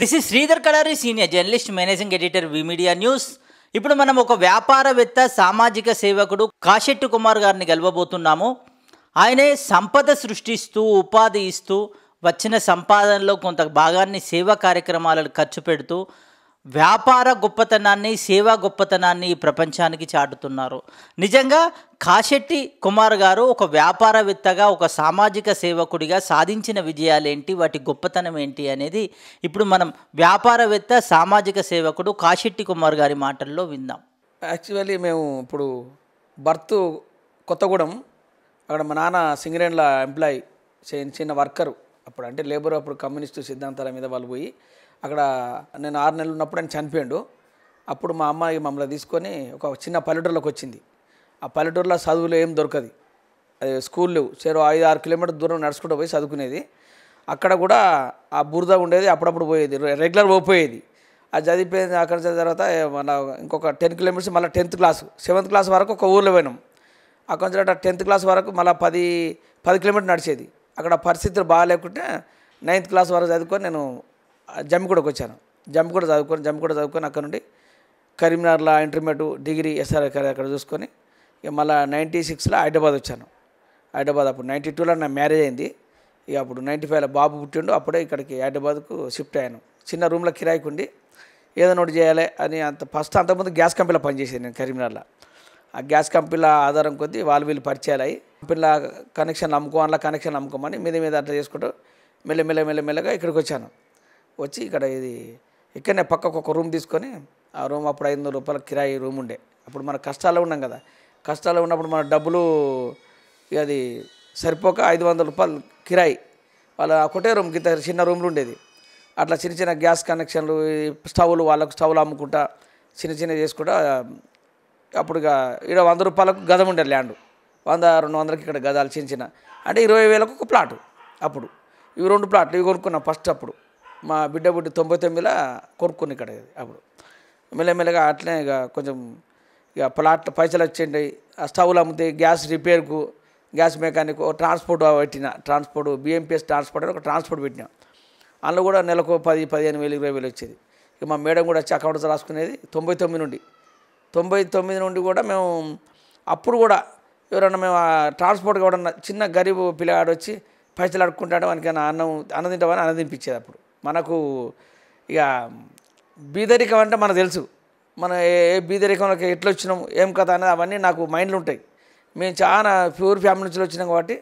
this is Sridhar Kalari senior journalist managing editor V media news ఇప్పుడు మనం ఒక వ్యాపారవేత్త సామాజిక సేవకుడు కాశెట్టు కుమార్ గారిని గెలవబోతున్నాము ఆయనే సంపద సృష్టిస్తూ ఉపాధి ఇస్తూ వచ్చిన సంపాదనలో కొంత భాగాన్ని సేవా కార్యక్రమాలను ఖర్చు పెడుతూ వ్యాపార గొప్పతనాన్ని సేవా గొప్పతనాన్ని ఈ ప్రపంచానికి చాటుతున్నారు నిజంగా కాశెట్టి కుమార్ గారు ఒక వ్యాపారవేత్తగా ఒక సామాజిక సేవకుడిగా సాధించిన విజయాలు ఏంటి వాటి గొప్పతనం ఏంటి అనేది ఇప్పుడు మనం వ్యాపారవేత్త సామాజిక సేవకుడు కాశెట్టి కుమార్ గారి మాటల్లో విందాం యాక్చువల్లీ మేము ఇప్పుడు బర్త్ కొత్తగూడెం అక్కడ మా నాన్న సింగరేణ్ల ఎంప్లాయీ చిన్న వర్కరు అప్పుడు అంటే లేబర్ అప్పుడు కమ్యూనిస్టు సిద్ధాంతాల మీద వాళ్ళు పోయి అక్కడ నేను ఆరు నెలలు ఉన్నప్పుడు ఆయన చనిపోయాడు అప్పుడు మా అమ్మాయి మమ్మల్ని తీసుకొని ఒక చిన్న పల్లెటూరులోకి వచ్చింది ఆ పల్లెటూరులో చదువులు ఏం దొరకదు అది స్కూల్ చేరు ఐదు ఆరు కిలోమీటర్ దూరం నడుచుకుంటూ పోయి చదువుకునేది అక్కడ కూడా ఆ బురద ఉండేది అప్పుడప్పుడు పోయేది రెగ్యులర్ పోయేది అది చదివిపోయింది అక్కడ చదివిన తర్వాత మన ఇంకొక టెన్ కిలోమీటర్స్ మళ్ళీ టెన్త్ క్లాస్ సెవెంత్ క్లాస్ వరకు ఒక ఊర్లో పోయినాం అక్కడ నుంచి టెన్త్ క్లాస్ వరకు మళ్ళీ పది పది కిలోమీటర్ నడిచేది అక్కడ పరిస్థితులు బాగాలేకుంటే నైన్త్ క్లాస్ వరకు చదువుకొని నేను జమ్మిగూడకు వచ్చాను కూడా చదువుకొని కూడా చదువుకొని అక్కడ నుండి కరీంనగర్లో ఇంటర్మీడియట్ డిగ్రీ ఎస్ఆర్ అక్కడ చూసుకొని ఇక మళ్ళీ నైంటీ సిక్స్లో హైదరాబాద్ వచ్చాను హైదరాబాద్ అప్పుడు నైంటీ టూలో నా మ్యారేజ్ అయింది ఇక అప్పుడు నైంటీ ఫైవ్లో బాబు పుట్టిండు అప్పుడే ఇక్కడికి హైదరాబాద్కు షిఫ్ట్ అయ్యాను చిన్న రూమ్లో కిరాయికి ఉండి ఏదో నోటి చేయాలి అని అంత ఫస్ట్ అంతకుముందు గ్యాస్ కంపెనీలో పనిచేసేది నేను కరీంనగర్లో ఆ గ్యాస్ కంపెనీల ఆధారం కొద్దీ వాళ్ళు వీళ్ళు పరిచయాలు అయ్యి కంపెనీల కనెక్షన్ అమ్ముకో కనెక్షన్ అమ్ముకోమని మీద మీద అట్లా చేసుకుంటూ మెల్ల మెల్ల ఇక్కడికి వచ్చాను వచ్చి ఇక్కడ ఇది ఇక్కడనే పక్కకు ఒక రూమ్ తీసుకొని ఆ రూమ్ అప్పుడు ఐదు వందల రూపాయల కిరాయి రూమ్ ఉండే అప్పుడు మన కష్టాలు ఉన్నాం కదా కష్టాలు ఉన్నప్పుడు మన డబ్బులు అది సరిపోక ఐదు వందల రూపాయలు కిరాయి వాళ్ళ ఒకటే రూమ్ కింద చిన్న రూమ్లు ఉండేది అట్లా చిన్న చిన్న గ్యాస్ కనెక్షన్లు స్టవ్లు వాళ్ళకు స్టవ్లు అమ్ముకుంటా చిన్న చిన్న చేసుకుంటా అప్పుడు ఇక్కడ వంద రూపాయలకు గదం ఉండేది ల్యాండ్ వంద రెండు వందలకి ఇక్కడ గదాలు చిన్న చిన్న అంటే ఇరవై వేలకు ఒక ప్లాటు అప్పుడు ఇవి రెండు ప్లాట్లు ఇవి కొనుక్కున్నాం ఫస్ట్ అప్పుడు మా బిడ్డ బుడ్డి తొంభై తొమ్మిదిలో కొనుక్కుని ఇక్కడ అప్పుడు మెల్లమెల్లగా అట్లనే ఇక కొంచెం ఇక ప్లాట్ పైసలు వచ్చిండి ఆ స్టవ్లు అమ్మితే గ్యాస్ రిపేర్కు గ్యాస్ మెకానిక్ ట్రాన్స్పోర్ట్ పెట్టిన ట్రాన్స్పోర్ట్ బిఎంపిఎస్ ట్రాన్స్పోర్ట్ అని ఒక ట్రాన్స్పోర్ట్ పెట్టినాం అందులో కూడా నెలకు పది పదిహేను వేలు ఇరవై వేలు వచ్చేది ఇక మా మేడం కూడా వచ్చి అకౌంట్స్ రాసుకునేది తొంభై తొమ్మిది నుండి తొంభై తొమ్మిది నుండి కూడా మేము అప్పుడు కూడా ఎవరన్నా మేము ట్రాన్స్పోర్ట్ కూడా చిన్న గరీబ్ పిల్లగాడు వచ్చి పైసలు అడుక్కుంటాడు మనకి అన్నం అన్నం తింటామని అన్నం అప్పుడు మనకు ఇక బీదరికం అంటే మనకు తెలుసు మనం ఏ బీదరికంలోకి ఎట్లా వచ్చినాం ఏం కథ అనేది అవన్నీ నాకు మైండ్లు ఉంటాయి మేము చాలా ప్యూర్ ఫ్యామిలీ నుంచి వచ్చినాం కాబట్టి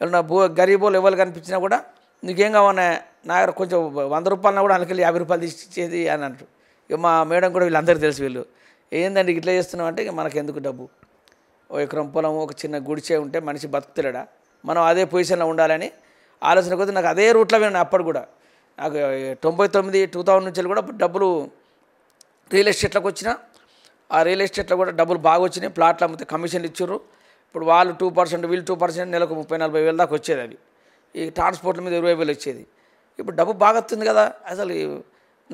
ఏమన్నా బో గరీబోలు ఇవ్వాలి కనిపించినా కూడా నీకేం కావాలి నా దగ్గర కొంచెం వంద రూపాయలన్నా కూడా అందుకెళ్ళి యాభై రూపాయలు తీసిచ్చేది అని అంటారు ఇక మా మేడం కూడా వీళ్ళందరూ తెలుసు వీళ్ళు ఏందండి ఇట్లా చేస్తున్నాం అంటే ఇక మనకు ఎందుకు డబ్బు ఒక ఎకరం పొలం ఒక చిన్న గుడిచే ఉంటే మనిషి బతుకుతాడా మనం అదే పొజిషన్లో ఉండాలని ఆలోచన కొద్దీ నాకు అదే రూట్లో విన్నాను అప్పుడు కూడా తొంభై తొమ్మిది టూ థౌజండ్ నుంచి కూడా డబ్బులు రియల్ ఎస్టేట్లకు వచ్చిన ఆ రియల్ ఎస్టేట్లో కూడా డబ్బులు బాగా వచ్చినాయి ప్లాట్లు అమ్మితే కమిషన్ ఇచ్చారు ఇప్పుడు వాళ్ళు టూ పర్సెంట్ వీళ్ళు టూ పర్సెంట్ నెలకు ముప్పై నలభై వేల దాకా వచ్చేది అవి ఈ ట్రాన్స్పోర్ట్ల మీద ఇరవై వేలు వచ్చేది ఇప్పుడు డబ్బు బాగా వస్తుంది కదా అసలు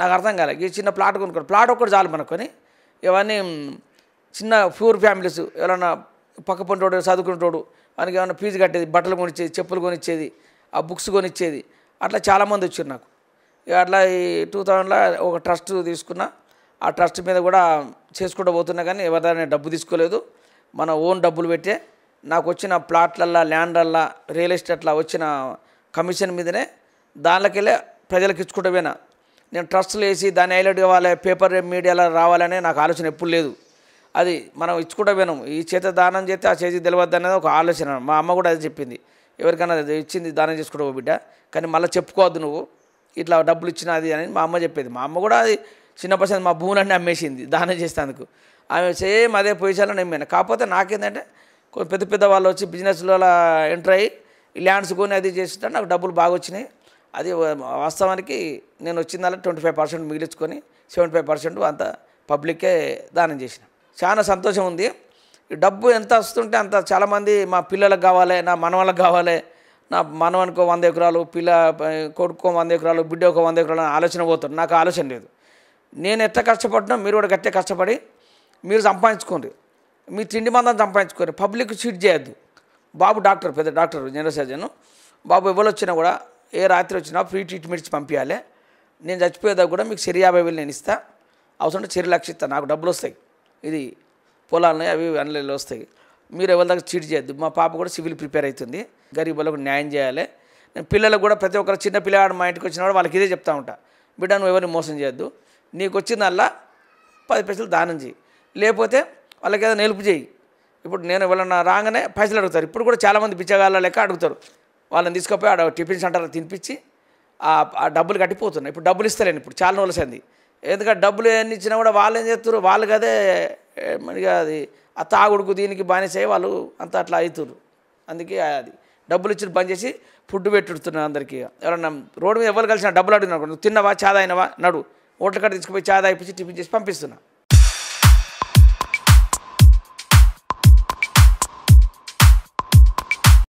నాకు అర్థం కాలేదు ఈ చిన్న ప్లాట్ కొనుక్కో ప్లాట్ ఒక్కటి చాలు మనకొని ఇవన్నీ చిన్న ప్యూర్ ఫ్యామిలీస్ ఎవరన్నా పక్క పంటోడు చదువుకునేటోడు వానికి ఏమైనా ఫీజు కట్టేది బట్టలు కొనిచ్చేది చెప్పులు కొనిచ్చేది ఆ బుక్స్ కొనిచ్చేది అట్లా చాలామంది వచ్చారు నాకు అట్లా ఈ టూ థౌజండ్లో ఒక ట్రస్ట్ తీసుకున్నా ఆ ట్రస్ట్ మీద కూడా చేసుకుంటూ పోతున్నా కానీ ఎవరిదైనా డబ్బు తీసుకోలేదు మన ఓన్ డబ్బులు పెట్టే నాకు వచ్చిన ప్లాట్లల్లా ల్యాండ్లల్లా రియల్ ఎస్టేట్లా వచ్చిన కమిషన్ మీదనే దానిలోకెళ్ళే ప్రజలకు ఇచ్చుకుంటూ పోయినా నేను ట్రస్ట్లు వేసి దాన్ని హైలైట్ కావాలి పేపర్ మీడియాలో రావాలనే నాకు ఆలోచన ఎప్పుడు లేదు అది మనం ఇచ్చుకుంటూ పోయినాం ఈ చేత దానం చేస్తే ఆ చేతి తెలియద్దు అనేది ఒక ఆలోచన మా అమ్మ కూడా అది చెప్పింది ఎవరికైనా ఇచ్చింది దానం చేసుకోవడం బిడ్డ కానీ మళ్ళీ చెప్పుకోవద్దు నువ్వు ఇట్లా డబ్బులు ఇచ్చిన అది అని మా అమ్మ చెప్పేది మా అమ్మ కూడా అది చిన్న పర్సన్ మా భూములన్నీ అమ్మేసింది దానం చేసేందుకు ఆమె సేమ్ అదే పొజిషన్లో నమ్మాను కాకపోతే నాకేంటంటే పెద్ద పెద్ద వాళ్ళు వచ్చి బిజినెస్లో ఎంటర్ అయ్యి ల్యాండ్స్ కొని అది చేస్తుంటే నాకు డబ్బులు బాగా వచ్చినాయి అది వాస్తవానికి నేను వచ్చిందల్లా ట్వంటీ ఫైవ్ పర్సెంట్ మిగిలించుకొని సెవెంటీ ఫైవ్ పర్సెంట్ అంత పబ్లిక్కే దానం చేసిన చాలా సంతోషం ఉంది డబ్బు ఎంత వస్తుంటే అంత చాలామంది మా పిల్లలకు కావాలి నా మనవాళ్ళకి కావాలి నా మనవనికో వంద ఎకరాలు పిల్ల కొడుకో వంద ఎకరాలు బిడ్డ ఒక వంద ఎకరాలు ఆలోచన పోతుంది నాకు ఆలోచన లేదు నేను ఎంత కష్టపడినా మీరు కూడా గట్టే కష్టపడి మీరు సంపాదించుకోండి మీ తిండి మందం సంపాదించుకోండి పబ్లిక్ చీట్ చేయొద్దు బాబు డాక్టర్ పెద్ద డాక్టర్ జనరల్ సర్జన్ బాబు ఎవరు వచ్చినా కూడా ఏ రాత్రి వచ్చినా ఫ్రీ ట్రీట్మెంట్స్ పంపించాలి నేను చచ్చిపోయేదా కూడా మీకు చెరి యాభై వేలు నేను ఇస్తాను అవసరం చెరి లక్ష ఇస్తాను నాకు డబ్బులు వస్తాయి ఇది పొలాలని అవి అన్నీ వస్తాయి మీరు ఎవరి దగ్గర చీట్ చేయొద్దు మా పాప కూడా సివిల్ ప్రిపేర్ అవుతుంది గరీబులకు న్యాయం చేయాలి నేను పిల్లలకు కూడా ప్రతి ఒక్కరు చిన్న పిల్లవాడు మా ఇంటికి వచ్చిన వాళ్ళకి ఇదే చెప్తా ఉంటా బిడ్డ నువ్వు ఎవరిని మోసం చేయొద్దు నీకు వచ్చిందల్లా పది పైసలు దానం చేయి లేకపోతే వాళ్ళకి ఏదో నిలుపు చేయి ఇప్పుడు నేను ఎవరన్నా రాగానే పైసలు అడుగుతారు ఇప్పుడు కూడా చాలామంది బిచ్చగాళ్ళ లెక్క అడుగుతారు వాళ్ళని తీసుకుపోయి ఆడ టిఫిన్ సెంటర్లో తినిపించి ఆ డబ్బులు కట్టిపోతున్నాయి ఇప్పుడు డబ్బులు ఇస్తారండి ఇప్పుడు చాలా రోజులు ఎందుకంటే డబ్బులు ఎన్ని ఇచ్చినా కూడా వాళ్ళు ఏం చేస్తారు వాళ్ళకి అదే మరిగా అది ఆ తాగుడుకు దీనికి బానిసే వాళ్ళు అంతా అట్లా అవుతురు అందుకే అది డబ్బులు ఇచ్చి బంద్ చేసి ఫుడ్ పెట్టుడుతున్నారు అందరికీ ఎవరన్నా రోడ్డు మీద ఎవరు కలిసినా డబ్బులు అడుగుతున్నారు నువ్వు తిన్నవా చాదాయినవా నడు ఓట్ల కట్ట తీసుకుపోయి చాదా ఇప్పించి టిఫిన్ చేసి పంపిస్తున్నా